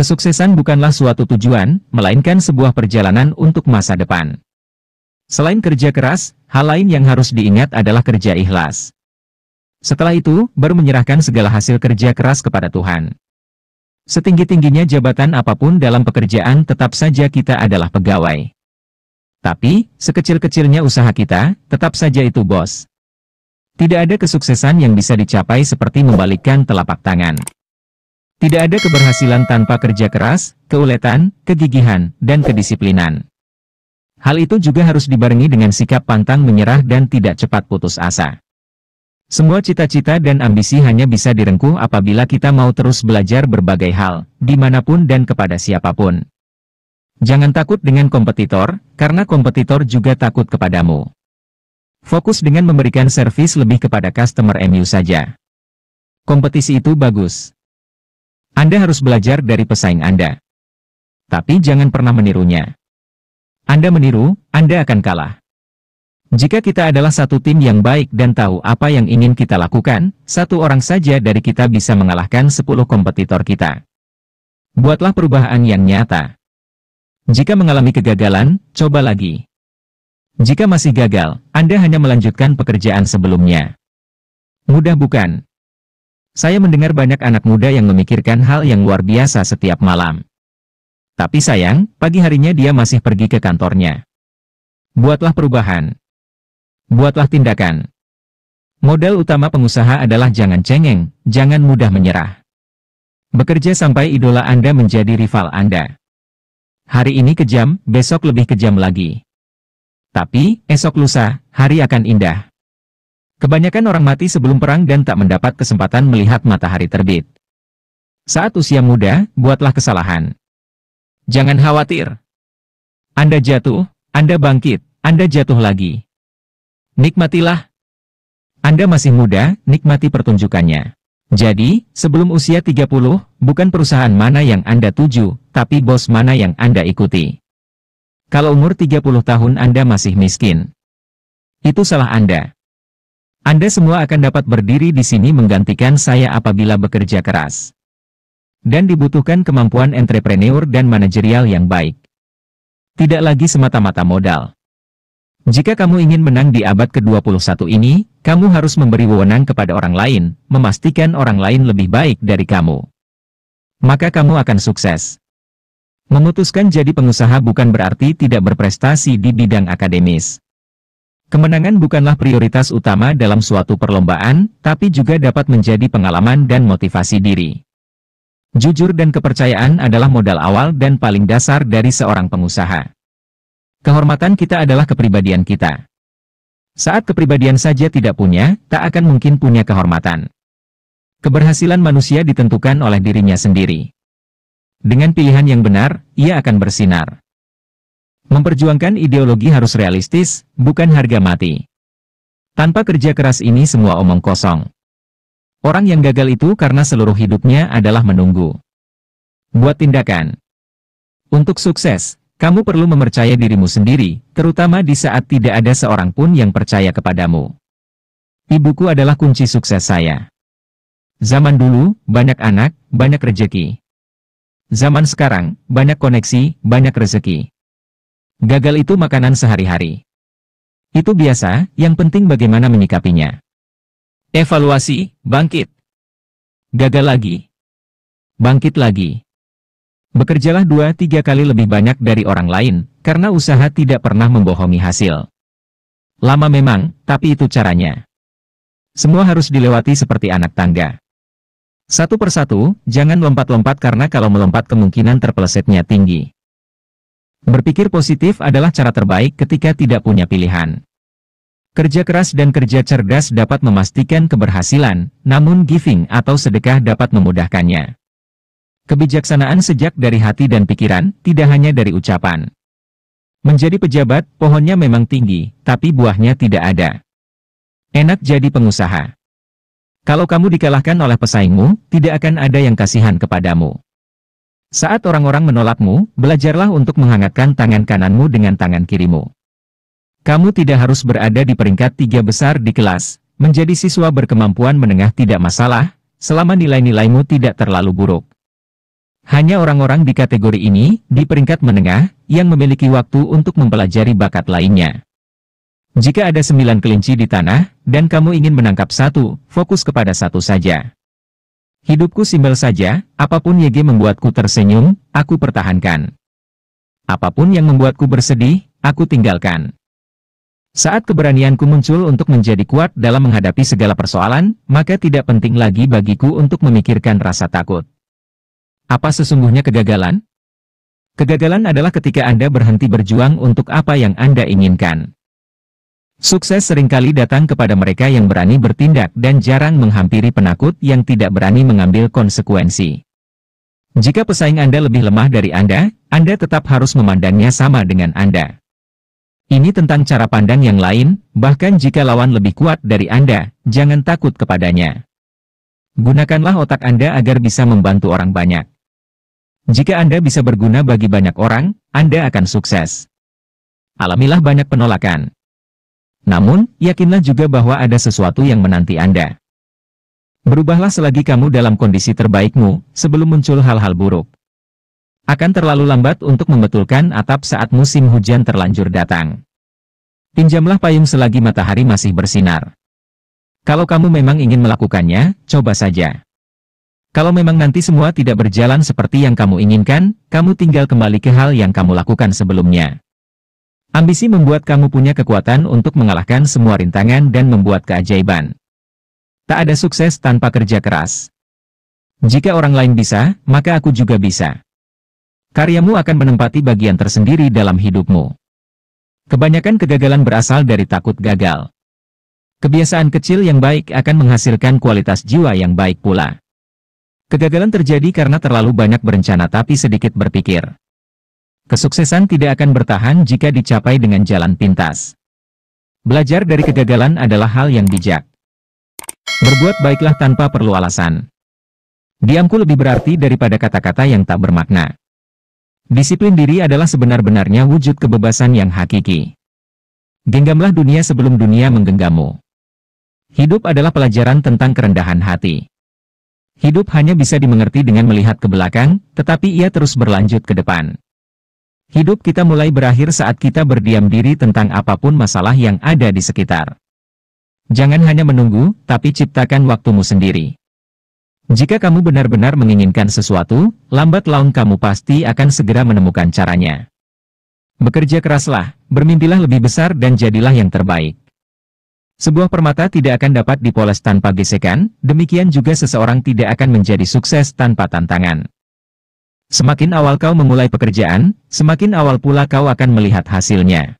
Kesuksesan bukanlah suatu tujuan, melainkan sebuah perjalanan untuk masa depan. Selain kerja keras, hal lain yang harus diingat adalah kerja ikhlas. Setelah itu, baru menyerahkan segala hasil kerja keras kepada Tuhan. Setinggi-tingginya jabatan apapun dalam pekerjaan tetap saja kita adalah pegawai. Tapi, sekecil-kecilnya usaha kita, tetap saja itu bos. Tidak ada kesuksesan yang bisa dicapai seperti membalikkan telapak tangan. Tidak ada keberhasilan tanpa kerja keras, keuletan, kegigihan, dan kedisiplinan. Hal itu juga harus dibarengi dengan sikap pantang menyerah dan tidak cepat putus asa. Semua cita-cita dan ambisi hanya bisa direngkuh apabila kita mau terus belajar berbagai hal, dimanapun dan kepada siapapun. Jangan takut dengan kompetitor, karena kompetitor juga takut kepadamu. Fokus dengan memberikan servis lebih kepada customer MU saja. Kompetisi itu bagus, anda harus belajar dari pesaing Anda. Tapi jangan pernah menirunya. Anda meniru, Anda akan kalah. Jika kita adalah satu tim yang baik dan tahu apa yang ingin kita lakukan, satu orang saja dari kita bisa mengalahkan 10 kompetitor kita. Buatlah perubahan yang nyata. Jika mengalami kegagalan, coba lagi. Jika masih gagal, Anda hanya melanjutkan pekerjaan sebelumnya. Mudah bukan? Saya mendengar banyak anak muda yang memikirkan hal yang luar biasa setiap malam. Tapi sayang, pagi harinya dia masih pergi ke kantornya. Buatlah perubahan. Buatlah tindakan. Modal utama pengusaha adalah jangan cengeng, jangan mudah menyerah. Bekerja sampai idola Anda menjadi rival Anda. Hari ini kejam, besok lebih kejam lagi. Tapi, esok lusa, hari akan indah. Kebanyakan orang mati sebelum perang dan tak mendapat kesempatan melihat matahari terbit. Saat usia muda, buatlah kesalahan. Jangan khawatir. Anda jatuh, Anda bangkit, Anda jatuh lagi. Nikmatilah. Anda masih muda, nikmati pertunjukannya. Jadi, sebelum usia 30, bukan perusahaan mana yang Anda tuju, tapi bos mana yang Anda ikuti. Kalau umur 30 tahun Anda masih miskin. Itu salah Anda. Anda semua akan dapat berdiri di sini menggantikan saya apabila bekerja keras. Dan dibutuhkan kemampuan entrepreneur dan manajerial yang baik. Tidak lagi semata-mata modal. Jika kamu ingin menang di abad ke-21 ini, kamu harus memberi wewenang kepada orang lain, memastikan orang lain lebih baik dari kamu. Maka kamu akan sukses. Memutuskan jadi pengusaha bukan berarti tidak berprestasi di bidang akademis. Kemenangan bukanlah prioritas utama dalam suatu perlombaan, tapi juga dapat menjadi pengalaman dan motivasi diri. Jujur dan kepercayaan adalah modal awal dan paling dasar dari seorang pengusaha. Kehormatan kita adalah kepribadian kita. Saat kepribadian saja tidak punya, tak akan mungkin punya kehormatan. Keberhasilan manusia ditentukan oleh dirinya sendiri. Dengan pilihan yang benar, ia akan bersinar. Memperjuangkan ideologi harus realistis, bukan harga mati. Tanpa kerja keras ini semua omong kosong. Orang yang gagal itu karena seluruh hidupnya adalah menunggu. Buat tindakan. Untuk sukses, kamu perlu mempercaya dirimu sendiri, terutama di saat tidak ada seorang pun yang percaya kepadamu. Ibuku adalah kunci sukses saya. Zaman dulu, banyak anak, banyak rezeki. Zaman sekarang, banyak koneksi, banyak rezeki. Gagal itu makanan sehari-hari. Itu biasa, yang penting bagaimana menyikapinya. Evaluasi, bangkit. Gagal lagi. Bangkit lagi. Bekerjalah dua tiga kali lebih banyak dari orang lain, karena usaha tidak pernah membohongi hasil. Lama memang, tapi itu caranya. Semua harus dilewati seperti anak tangga. Satu persatu, jangan lompat-lompat karena kalau melompat kemungkinan terpelesetnya tinggi. Berpikir positif adalah cara terbaik ketika tidak punya pilihan. Kerja keras dan kerja cerdas dapat memastikan keberhasilan, namun giving atau sedekah dapat memudahkannya. Kebijaksanaan sejak dari hati dan pikiran, tidak hanya dari ucapan. Menjadi pejabat, pohonnya memang tinggi, tapi buahnya tidak ada. Enak jadi pengusaha. Kalau kamu dikalahkan oleh pesaingmu, tidak akan ada yang kasihan kepadamu. Saat orang-orang menolakmu, belajarlah untuk menghangatkan tangan kananmu dengan tangan kirimu. Kamu tidak harus berada di peringkat tiga besar di kelas, menjadi siswa berkemampuan menengah tidak masalah, selama nilai-nilaimu tidak terlalu buruk. Hanya orang-orang di kategori ini, di peringkat menengah, yang memiliki waktu untuk mempelajari bakat lainnya. Jika ada sembilan kelinci di tanah, dan kamu ingin menangkap satu, fokus kepada satu saja. Hidupku simbel saja, apapun YG membuatku tersenyum, aku pertahankan. Apapun yang membuatku bersedih, aku tinggalkan. Saat keberanianku muncul untuk menjadi kuat dalam menghadapi segala persoalan, maka tidak penting lagi bagiku untuk memikirkan rasa takut. Apa sesungguhnya kegagalan? Kegagalan adalah ketika Anda berhenti berjuang untuk apa yang Anda inginkan. Sukses seringkali datang kepada mereka yang berani bertindak dan jarang menghampiri penakut yang tidak berani mengambil konsekuensi. Jika pesaing Anda lebih lemah dari Anda, Anda tetap harus memandangnya sama dengan Anda. Ini tentang cara pandang yang lain, bahkan jika lawan lebih kuat dari Anda, jangan takut kepadanya. Gunakanlah otak Anda agar bisa membantu orang banyak. Jika Anda bisa berguna bagi banyak orang, Anda akan sukses. Alamilah banyak penolakan. Namun, yakinlah juga bahwa ada sesuatu yang menanti Anda. Berubahlah selagi kamu dalam kondisi terbaikmu, sebelum muncul hal-hal buruk. Akan terlalu lambat untuk membetulkan atap saat musim hujan terlanjur datang. Pinjamlah payung selagi matahari masih bersinar. Kalau kamu memang ingin melakukannya, coba saja. Kalau memang nanti semua tidak berjalan seperti yang kamu inginkan, kamu tinggal kembali ke hal yang kamu lakukan sebelumnya. Ambisi membuat kamu punya kekuatan untuk mengalahkan semua rintangan dan membuat keajaiban. Tak ada sukses tanpa kerja keras. Jika orang lain bisa, maka aku juga bisa. Karyamu akan menempati bagian tersendiri dalam hidupmu. Kebanyakan kegagalan berasal dari takut gagal. Kebiasaan kecil yang baik akan menghasilkan kualitas jiwa yang baik pula. Kegagalan terjadi karena terlalu banyak berencana tapi sedikit berpikir. Kesuksesan tidak akan bertahan jika dicapai dengan jalan pintas. Belajar dari kegagalan adalah hal yang bijak. Berbuat baiklah tanpa perlu alasan. Diamku lebih berarti daripada kata-kata yang tak bermakna. Disiplin diri adalah sebenar-benarnya wujud kebebasan yang hakiki. Genggamlah dunia sebelum dunia menggenggammu. Hidup adalah pelajaran tentang kerendahan hati. Hidup hanya bisa dimengerti dengan melihat ke belakang, tetapi ia terus berlanjut ke depan. Hidup kita mulai berakhir saat kita berdiam diri tentang apapun masalah yang ada di sekitar. Jangan hanya menunggu, tapi ciptakan waktumu sendiri. Jika kamu benar-benar menginginkan sesuatu, lambat laun kamu pasti akan segera menemukan caranya. Bekerja keraslah, bermimpilah lebih besar dan jadilah yang terbaik. Sebuah permata tidak akan dapat dipoles tanpa gesekan, demikian juga seseorang tidak akan menjadi sukses tanpa tantangan. Semakin awal kau memulai pekerjaan, semakin awal pula kau akan melihat hasilnya.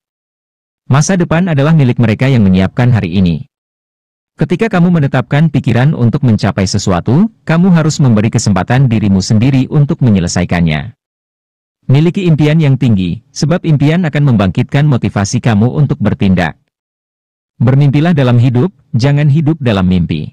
Masa depan adalah milik mereka yang menyiapkan hari ini. Ketika kamu menetapkan pikiran untuk mencapai sesuatu, kamu harus memberi kesempatan dirimu sendiri untuk menyelesaikannya. Miliki impian yang tinggi, sebab impian akan membangkitkan motivasi kamu untuk bertindak. Bermimpilah dalam hidup, jangan hidup dalam mimpi.